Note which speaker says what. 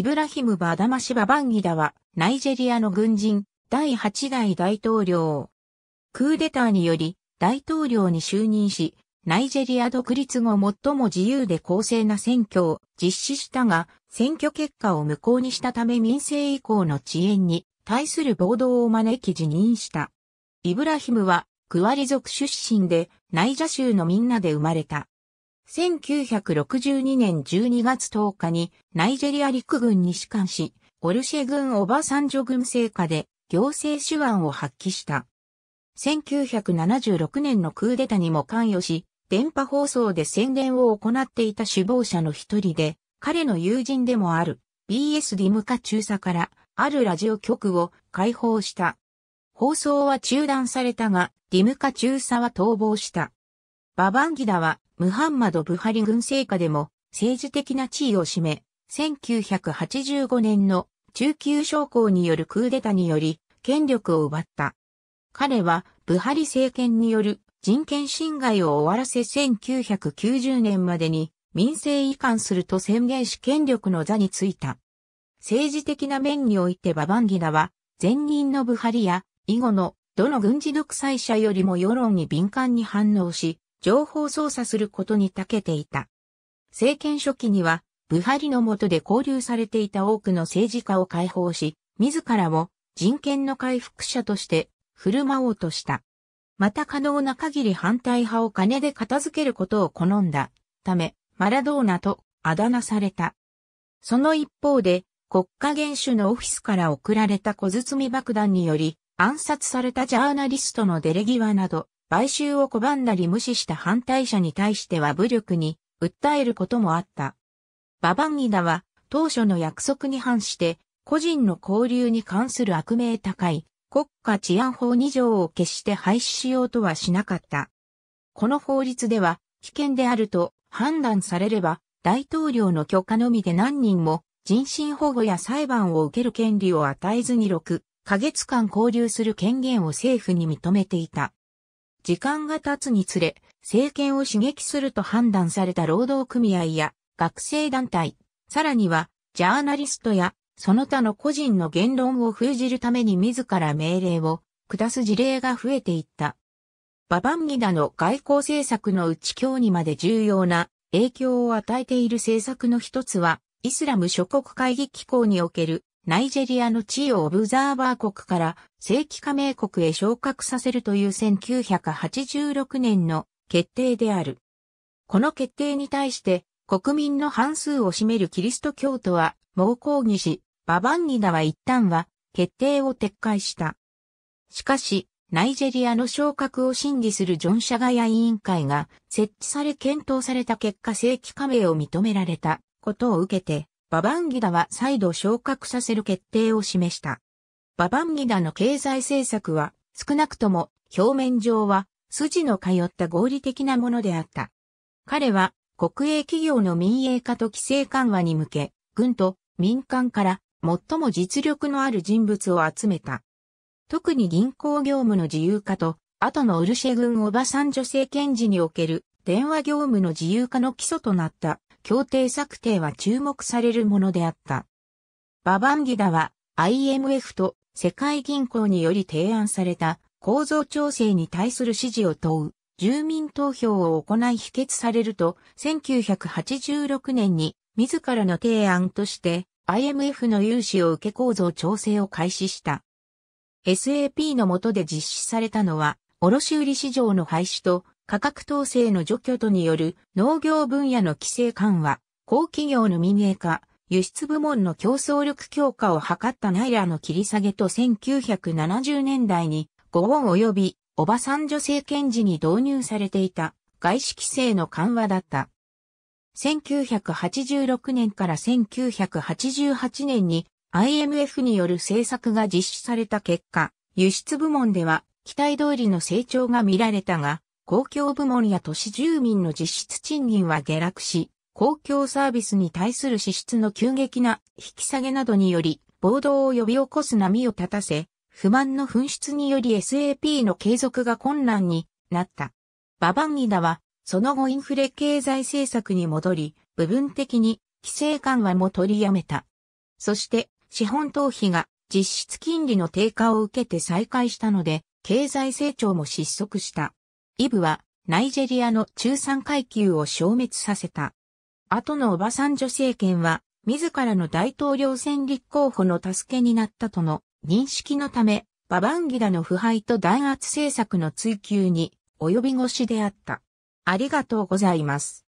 Speaker 1: イブラヒム・バダマシ・ババンギダは、ナイジェリアの軍人、第8代大統領。クーデターにより、大統領に就任し、ナイジェリア独立後最も自由で公正な選挙を実施したが、選挙結果を無効にしたため民政移行の遅延に対する暴動を招き辞任した。イブラヒムは、クワリ族出身で、ナイジャ州のみんなで生まれた。1962年12月10日にナイジェリア陸軍に士官し、オルシェ軍オバサンジョ軍政下で行政手腕を発揮した。1976年のクーデタにも関与し、電波放送で宣伝を行っていた首謀者の一人で、彼の友人でもある BS ディムカ中佐からあるラジオ局を解放した。放送は中断されたが、ディムカ中佐は逃亡した。ババンギダは、ムハンマド・ブハリ軍政下でも、政治的な地位を占め、1985年の中級将校によるクーデタにより、権力を奪った。彼は、ブハリ政権による人権侵害を終わらせ1990年までに民政移管すると宣言し権力の座についた。政治的な面においてババンギダは、前任のブハリや以後のどの軍事独裁者よりも世論に敏感に反応し、情報操作することに長けていた。政権初期には、ブハリの下で交流されていた多くの政治家を解放し、自らも人権の回復者として振る舞おうとした。また可能な限り反対派を金で片付けることを好んだため、マラドーナとあだ名された。その一方で、国家元首のオフィスから送られた小包爆弾により暗殺されたジャーナリストのデレギワなど、買収を拒んだり無視した反対者に対しては武力に訴えることもあった。ババンギダは当初の約束に反して個人の交流に関する悪名高い国家治安法2条を決して廃止しようとはしなかった。この法律では危険であると判断されれば大統領の許可のみで何人も人身保護や裁判を受ける権利を与えずに6ヶ月間交流する権限を政府に認めていた。時間が経つにつれ、政権を刺激すると判断された労働組合や学生団体、さらにはジャーナリストやその他の個人の言論を封じるために自ら命令を下す事例が増えていった。ババンギダの外交政策のうち今日にまで重要な影響を与えている政策の一つは、イスラム諸国会議機構におけるナイジェリアの地位をオブザーバー国から正規加盟国へ昇格させるという1986年の決定である。この決定に対して国民の半数を占めるキリスト教徒は猛抗議し、ババンニダは一旦は決定を撤回した。しかし、ナイジェリアの昇格を審議するジョン・シャガヤ委員会が設置され検討された結果正規加盟を認められたことを受けて、ババンギダは再度昇格させる決定を示した。ババンギダの経済政策は少なくとも表面上は筋の通った合理的なものであった。彼は国営企業の民営化と規制緩和に向け、軍と民間から最も実力のある人物を集めた。特に銀行業務の自由化と、後のウルシェ軍おばさん女性検事における電話業務の自由化の基礎となった協定策定は注目されるものであった。ババンギダは IMF と世界銀行により提案された構造調整に対する支持を問う住民投票を行い否決されると1986年に自らの提案として IMF の融資を受け構造調整を開始した。SAP の下で実施されたのは、卸売市場の廃止と価格統制の除去とによる農業分野の規制緩和、高企業の民営化、輸出部門の競争力強化を図ったナイラの切り下げと1970年代にゴーン及びおばさん女性検権時に導入されていた外資規制の緩和だった。1986年から1988年に IMF による政策が実施された結果、輸出部門では期待通りの成長が見られたが、公共部門や都市住民の実質賃金は下落し、公共サービスに対する支出の急激な引き下げなどにより、暴動を呼び起こす波を立たせ、不満の紛失により SAP の継続が困難になった。ババンギダは、その後インフレ経済政策に戻り、部分的に規制緩和も取りやめた。そして、資本投費が実質金利の低下を受けて再開したので、経済成長も失速した。イブはナイジェリアの中産階級を消滅させた。後のおばさん女性政権は自らの大統領選立候補の助けになったとの認識のため、ババンギダの腐敗と弾圧政策の追求に及び腰であった。ありがとうございます。